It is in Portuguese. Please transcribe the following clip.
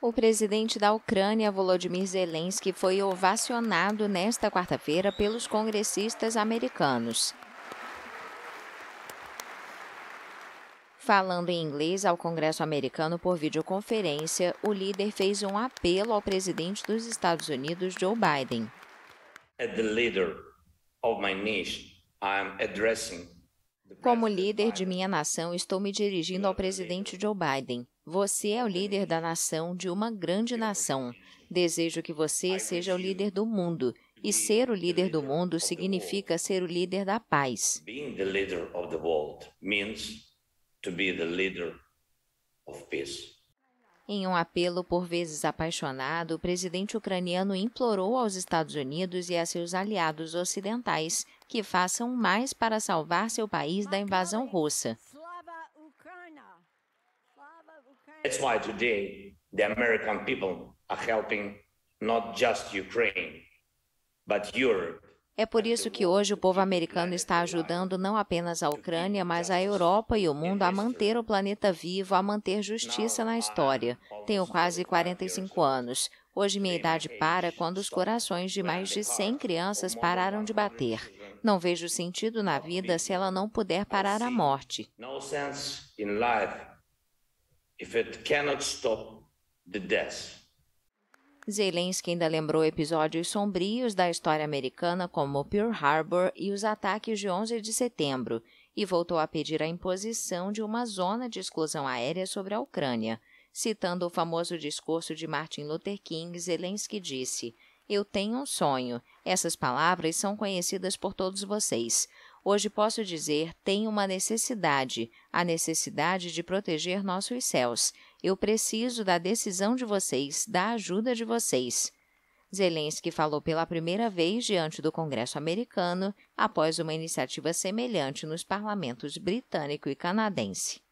O presidente da Ucrânia, Volodymyr Zelensky, foi ovacionado nesta quarta-feira pelos congressistas americanos. Falando em inglês ao Congresso americano por videoconferência, o líder fez um apelo ao presidente dos Estados Unidos, Joe Biden. As the leader of my nation, I am addressing como líder de minha nação, estou me dirigindo ao presidente Joe Biden. Você é o líder da nação, de uma grande nação. Desejo que você seja o líder do mundo. E ser o líder do mundo significa ser o líder da paz. Em um apelo por vezes apaixonado, o presidente ucraniano implorou aos Estados Unidos e a seus aliados ocidentais que façam mais para salvar seu país da invasão é russa. That's why today the American people are helping not just Ukraine, but Europe é por isso que hoje o povo americano está ajudando não apenas a Ucrânia, mas a Europa e o mundo a manter o planeta vivo, a manter justiça na história. Tenho quase 45 anos. Hoje minha idade para quando os corações de mais de 100 crianças pararam de bater. Não vejo sentido na vida se ela não puder parar a morte. Zelensky ainda lembrou episódios sombrios da história americana como Pearl Harbor e os ataques de 11 de setembro e voltou a pedir a imposição de uma zona de exclusão aérea sobre a Ucrânia. Citando o famoso discurso de Martin Luther King, Zelensky disse: Eu tenho um sonho. Essas palavras são conhecidas por todos vocês. Hoje posso dizer: tenho uma necessidade, a necessidade de proteger nossos céus. Eu preciso da decisão de vocês, da ajuda de vocês. Zelensky falou pela primeira vez diante do Congresso americano após uma iniciativa semelhante nos parlamentos britânico e canadense.